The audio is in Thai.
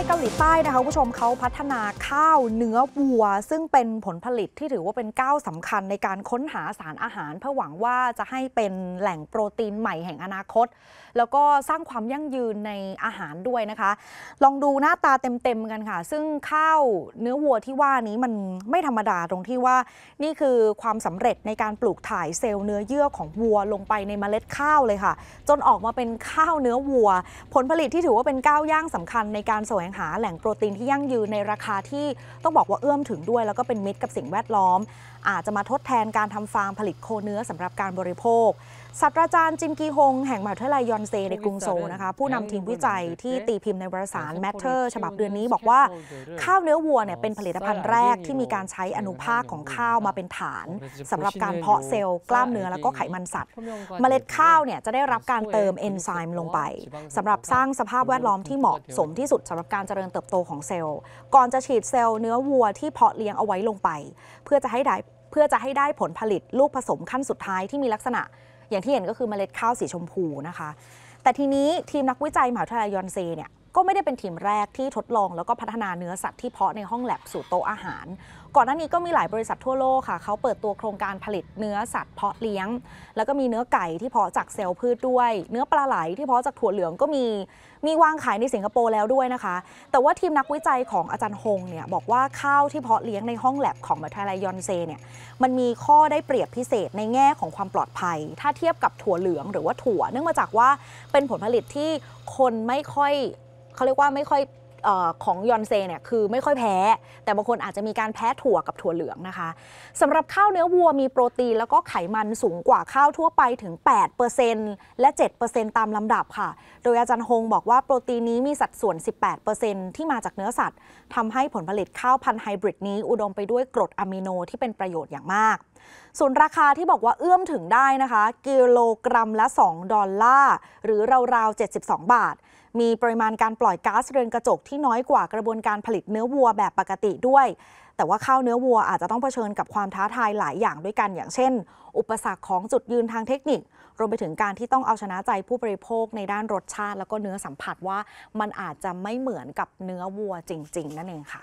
ยเกาหลีใต้นะคะผู้ชมเขาพัฒนาข้าวเนื้อวัว ซึ่งเป็นผลผลิตที่ถือว่าเป็นก้าวสำคัญในการค้นหาสารอาหาร เพื่อหวังว่าจะให้เป็นแหล่งโปรตีนใหม่แห่งอนาคต แล้วก็สร้างความยั่งยืนในอาหารด้วยนะคะ ลองดูหน้าตาเต็มๆกันค่ะ ซึ่งข้าวเนื้อวัวที่ว่านี้มันไม่ธรรมดาตรงที่ว่า นี่คือความสำเร็จในการปลูกถ่ายเซลล์เนื้อเยื่อของวัวลงไปในเมล็ดข้าวเลยค่ะ จนออกมาเป็นข้าวเนื้อวัว ผลผลิตที่ถือว่าเป็นก้าวย่างสำคัญในการสวงหาแหล่งโปรตีนที่ยั่งยืนในราคาที่ต้องบอกว่าเอื้อมถึงด้วย แล้วก็เป็นมิตรกับสิ่งแวดล้อมอาจจะมาทดแทนการทำฟาร์มผลิตโคเนื้อสำหรับการบริโภค ศาสตราจารย์จิมกีฮงแห่งมหาวิทยาลัยยอนเซในกรุงโซนะคะผู้นำทีมวิจัยที่ตีพิมพ์ในวารสาร Matter ฉบับเดือนนี้บอกว่าข้าวเนื้อวัวเนี่ยเป็นผลิตภัณฑ์แรกที่มีการใช้อนุภาคของข้าวมาเป็นฐานสำหรับการเพาะเซลล์กล้ามเนื้อแล้วก็ไขมันสัตว์เมล็ดข้าวเนี่ยจะได้รับการเติมเอนไซม์ลงไปสำหรับสร้างสภาพแวดล้อมที่เหมาะสมที่สุดสำหรับการเจริญเติบโตของเซลล์ก่อนจะฉีดเซลล์เนื้อวัวที่เพาะเลี้ยงเอาไว้ลงไป เพื่อจะให้ได้พื่อจะให้ได้ผลผลิต ลูกผสมขั้นสุดท้ายที่มีลักษณะ อย่างที่เห็นก็คือเมล็ดข้าวสีชมพูนะคะ แต่ทีนี้ทีมนักวิจัยมหาวิทยาลัยยอนเซเนี่ยก็ไม่ได้เป็นทีมแรกที่ทดลอง แล้วก็พัฒนาเนื้อสัตว์ที่เพาะในห้องแลบสู่โต๊ะอาหาร ก่อนหน้านี้ก็มีหลายบริษัททั่วโลกค่ะเขาเปิดตัวโครงการผลิตเนื้อสัตว์ เพาะเลี้ยง แล้วก็มีเนื้อไก่ที่เพาะจากเซลล์พืชด้วย เนื้อปลาไหลที่เพาะจากถั่วเหลืองก็มี มีวางขายในสิงคโปร์แล้วด้วยนะคะ แต่ว่าทีมนักวิจัยของอาจารย์ฮงเนี่ยบอกว่าข้าวที่เพาะเลี้ยงในห้องแลบของมหาวทยาลัยยอนเซเนี่ย มันมีข้อได้เปรียบพิเศษในแง่ของความปลอดภัย ถ้าเทียบกับถั่วเหลืองหรือว่าถั่วเนื่องมาจากว่าเป็นผลผลิตที่คนไม่ค่อยเขาเรียกว่าไม่ค่อยออของยอนเซเนี่ยคือไม่ค่อยแพ้ แต่บางคนอาจจะมีการแพ้ถั่วกับถั่วเหลืองนะคะสำหรับข้าวเนื้อวัวมีโปรตีน แล้วก็ไขมันสูงกว่าข้าวทั่วไปถึง 8%และ 7%ตามลำดับค่ะ โดยอาจารย์ฮงบอกว่าโปรตีนนี้มีสัดส่วน 18%ที่มาจากเนื้อสัตว์ทำให้ผลผลิตข้าวพันธุ์ไฮบริดนี้ อุดมไปด้วยกรดอะมิโนที่เป็นประโยชน์อย่างมากส่วนราคาที่บอกว่าเอื้อมถึงได้นะคะ กิโลกรัมละ 2 ดอลลาร์หรือราวๆ 72 บาท มีปริมาณการปล่อยก๊าซเรือนกระจกที่น้อยกว่ากระบวนการผลิตเนื้อวัวแบบปกติด้วย แต่ว่าข้าวเนื้อวัวอาจจะต้องเผชิญกับความท้าทายหลายอย่างด้วยกันอย่างเช่นอุปสรรคของจุดยืนทางเทคนิค รวมไปถึงการที่ต้องเอาชนะใจผู้บริโภคในด้านรสชาติ แล้วก็เนื้อสัมผัสว่า มันอาจจะไม่เหมือนกับเนื้อวัวจริง ๆ นั่นเองค่ะ